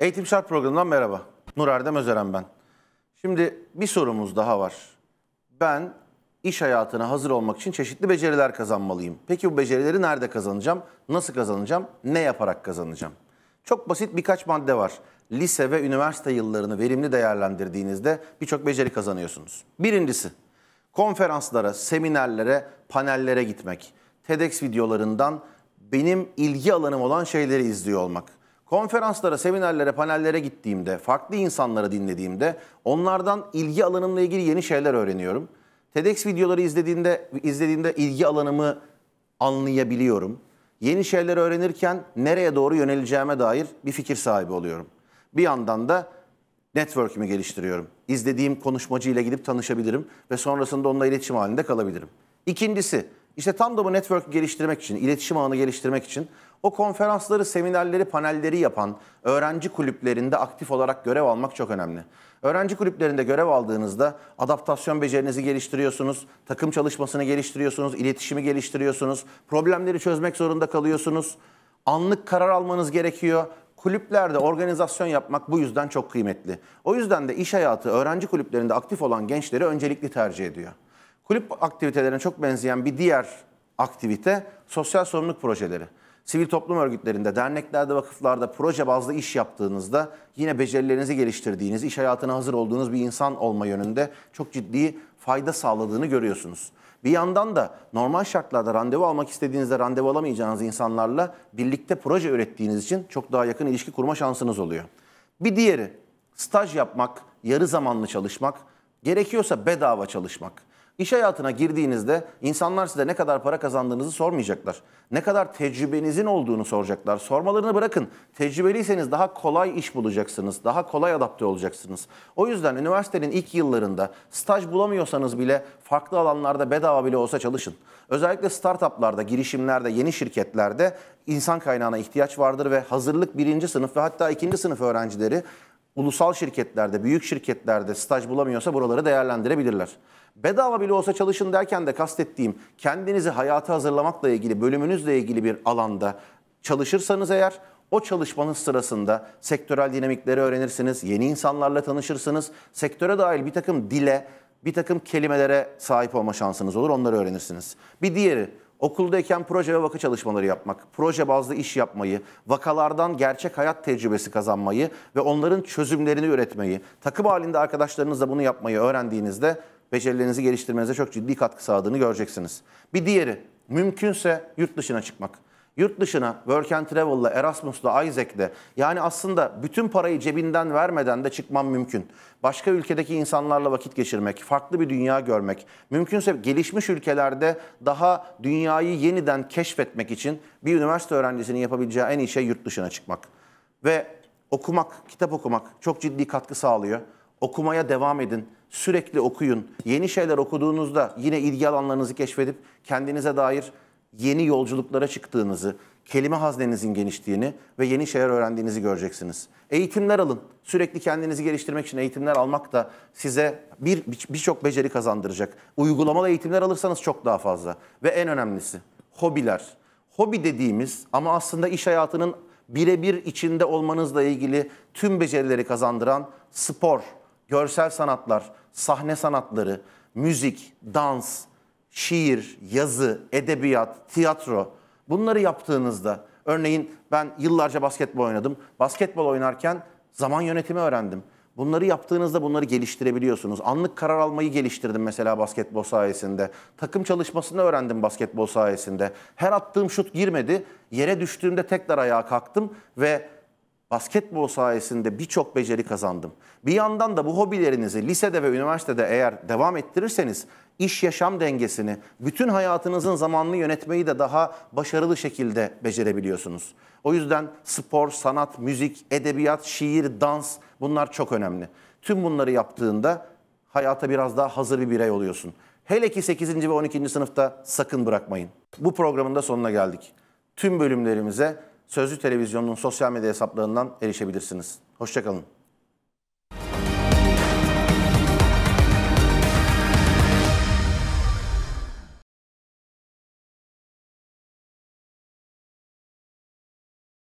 Eğitim Şart programından merhaba. Nur Erdem Özeren ben. Şimdi bir sorumuz daha var. Ben iş hayatına hazır olmak için çeşitli beceriler kazanmalıyım. Peki bu becerileri nerede kazanacağım? Nasıl kazanacağım? Ne yaparak kazanacağım? Çok basit birkaç madde var. Lise ve üniversite yıllarını verimli değerlendirdiğinizde birçok beceri kazanıyorsunuz. Birincisi, konferanslara, seminerlere, panellere gitmek. TEDx videolarından benim ilgi alanım olan şeyleri izliyor olmak. Konferanslara, seminerlere, panellere gittiğimde, farklı insanları dinlediğimde onlardan ilgi alanımla ilgili yeni şeyler öğreniyorum. TEDx videoları izlediğinde, izlediğimde ilgi alanımı anlayabiliyorum. Yeni şeyler öğrenirken nereye doğru yöneleceğime dair bir fikir sahibi oluyorum. Bir yandan da network'ümü geliştiriyorum. İzlediğim konuşmacı ile gidip tanışabilirim ve sonrasında onunla iletişim halinde kalabilirim. İkincisi, işte tam da bu network geliştirmek için, iletişim ağını geliştirmek için o konferansları, seminerleri, panelleri yapan öğrenci kulüplerinde aktif olarak görev almak çok önemli. Öğrenci kulüplerinde görev aldığınızda adaptasyon becerinizi geliştiriyorsunuz, takım çalışmasını geliştiriyorsunuz, iletişimi geliştiriyorsunuz, problemleri çözmek zorunda kalıyorsunuz. Anlık karar almanız gerekiyor. Kulüplerde organizasyon yapmak bu yüzden çok kıymetli. O yüzden de iş hayatı öğrenci kulüplerinde aktif olan gençleri öncelikli tercih ediyor. Kulüp aktivitelerine çok benzeyen bir diğer aktivite sosyal sorumluluk projeleri sivil toplum örgütlerinde, derneklerde, vakıflarda proje bazlı iş yaptığınızda yine becerilerinizi geliştirdiğiniz, iş hayatına hazır olduğunuz bir insan olma yönünde çok ciddi fayda sağladığını görüyorsunuz. Bir yandan da normal şartlarda randevu almak istediğinizde randevu alamayacağınız insanlarla birlikte proje ürettiğiniz için çok daha yakın ilişki kurma şansınız oluyor. Bir diğeri staj yapmak, yarı zamanlı çalışmak, gerekiyorsa bedava çalışmak. İş hayatına girdiğinizde insanlar size ne kadar para kazandığınızı sormayacaklar. Ne kadar tecrübenizin olduğunu soracaklar. Sormalarını bırakın. Tecrübeliyseniz daha kolay iş bulacaksınız. Daha kolay adapte olacaksınız. O yüzden üniversitenin ilk yıllarında staj bulamıyorsanız bile farklı alanlarda bedava bile olsa çalışın. Özellikle startuplarda, girişimlerde, yeni şirketlerde insan kaynağına ihtiyaç vardır ve hazırlık birinci sınıf ve hatta ikinci sınıf öğrencileri ulusal şirketlerde, büyük şirketlerde staj bulamıyorsa buraları değerlendirebilirler. Bedava bile olsa çalışın derken de kastettiğim kendinizi hayata hazırlamakla ilgili bölümünüzle ilgili bir alanda çalışırsanız eğer o çalışmanın sırasında sektörel dinamikleri öğrenirsiniz, yeni insanlarla tanışırsınız, sektöre dahil bir takım dile, bir takım kelimelere sahip olma şansınız olur, onları öğrenirsiniz. Bir diğeri Okuldayken proje ve vaka çalışmaları yapmak, proje bazlı iş yapmayı, vakalardan gerçek hayat tecrübesi kazanmayı ve onların çözümlerini üretmeyi, takım halinde arkadaşlarınızla bunu yapmayı öğrendiğinizde becerilerinizi geliştirmenize çok ciddi katkı sağladığını göreceksiniz. Bir diğeri mümkünse yurt dışına çıkmak. Yurt dışına Work and Travel'la, Erasmus'la, Isaac'le yani aslında bütün parayı cebinden vermeden de çıkmam mümkün. Başka ülkedeki insanlarla vakit geçirmek, farklı bir dünya görmek, mümkünse gelişmiş ülkelerde daha dünyayı yeniden keşfetmek için bir üniversite öğrencisinin yapabileceği en iyi şey yurt dışına çıkmak. Ve okumak, kitap okumak çok ciddi katkı sağlıyor. Okumaya devam edin. Sürekli okuyun. Yeni şeyler okuduğunuzda yine ilgi alanlarınızı keşfedip kendinize dair yeni yolculuklara çıktığınızı, kelime haznenizin geniştiğini ve yeni şeyler öğrendiğinizi göreceksiniz. Eğitimler alın. Sürekli kendinizi geliştirmek için eğitimler almak da size bir birçok beceri kazandıracak. Uygulamalı eğitimler alırsanız çok daha fazla. Ve en önemlisi hobiler. Hobi dediğimiz ama aslında iş hayatının birebir içinde olmanızla ilgili tüm becerileri kazandıran spor, görsel sanatlar, sahne sanatları, müzik, dans, şiir, yazı, edebiyat, tiyatro bunları yaptığınızda örneğin ben yıllarca basketbol oynadım. Basketbol oynarken zaman yönetimi öğrendim. Bunları yaptığınızda bunları geliştirebiliyorsunuz. Anlık karar almayı geliştirdim mesela basketbol sayesinde. Takım çalışmasını öğrendim basketbol sayesinde. Her attığım şut girmedi. Yere düştüğümde tekrar ayağa kalktım ve basketbol sayesinde birçok beceri kazandım. Bir yandan da bu hobilerinizi lisede ve üniversitede eğer devam ettirirseniz iş yaşam dengesini, bütün hayatınızın zamanını yönetmeyi de daha başarılı şekilde becerebiliyorsunuz. O yüzden spor, sanat, müzik, edebiyat, şiir, dans bunlar çok önemli. Tüm bunları yaptığında hayata biraz daha hazır bir birey oluyorsun. Hele ki 8. ve 12. sınıfta sakın bırakmayın. Bu programın da sonuna geldik. Tüm bölümlerimize Sözlü Televizyonu'nun sosyal medya hesaplarından erişebilirsiniz. Hoşçakalın.